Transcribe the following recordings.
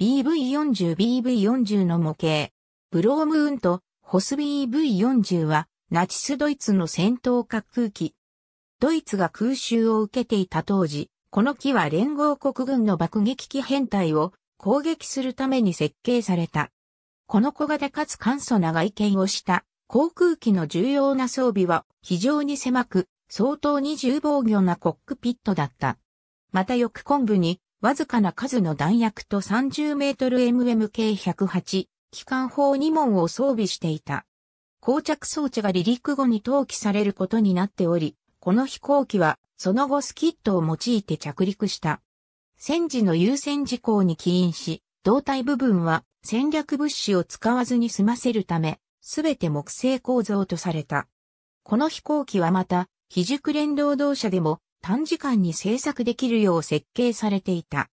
BV40、BV40 の模型。ブロームーンとホス BV40 はナチスドイツの戦闘滑空機。ドイツが空襲を受けていた当時、この機は連合国軍の爆撃機編隊を攻撃するために設計された。この小型かつ簡素な外見をした航空機の重要な装備は非常に狭く、相当に重防御なコックピットだった。また翼根部にわずかな数の弾薬と 30mmK108 機関砲2門を装備していた。膠着装置が離陸後に投棄されることになっており、この飛行機はその後スキットを用いて着陸した。戦時の優先事項に起因し、胴体部分は戦略物資を使わずに済ませるため、すべて木製構造とされた。この飛行機はまた、非熟練労働者でも短時間に製作できるよう設計されていた。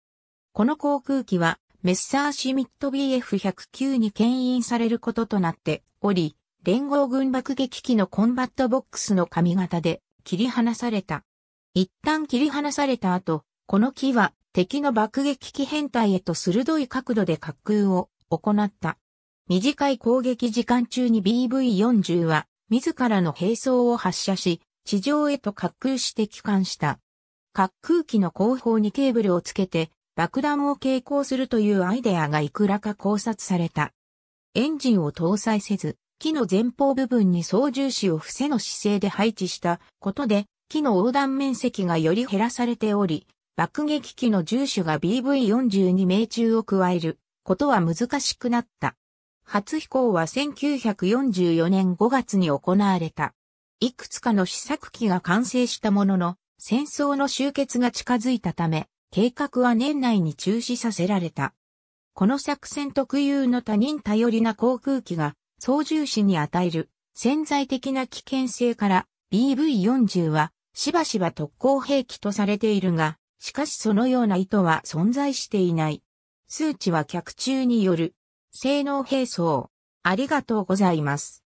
この航空機はメッサーシミット BF109 に牽引されることとなっており、連合軍爆撃機のコンバットボックスの髪型で切り離された。一旦切り離された後、この機は敵の爆撃機編隊へと鋭い角度で滑空を行った。短い攻撃時間中に BV-40 は自らの兵装を発射し、地上へと滑空して帰還した。滑空機の後方にケーブルをつけて爆弾を携行するというアイデアがいくらか考察された。エンジンを搭載せず、機の前方部分に操縦士を伏せの姿勢で配置したことで、機の横断面積がより減らされており、爆撃機の重手が b v 4に命中を加えることは難しくなった。初飛行は1944年5月に行われた。いくつかの試作機が完成したものの、戦争の終結が近づいたため、計画は年内に中止させられた。この作戦特有の他人頼りな航空機が操縦士に与える潜在的な危険性から BV-40 はしばしば特攻兵器とされているが、しかしそのような意図は存在していない。数値は客中による性能並走。ありがとうございます。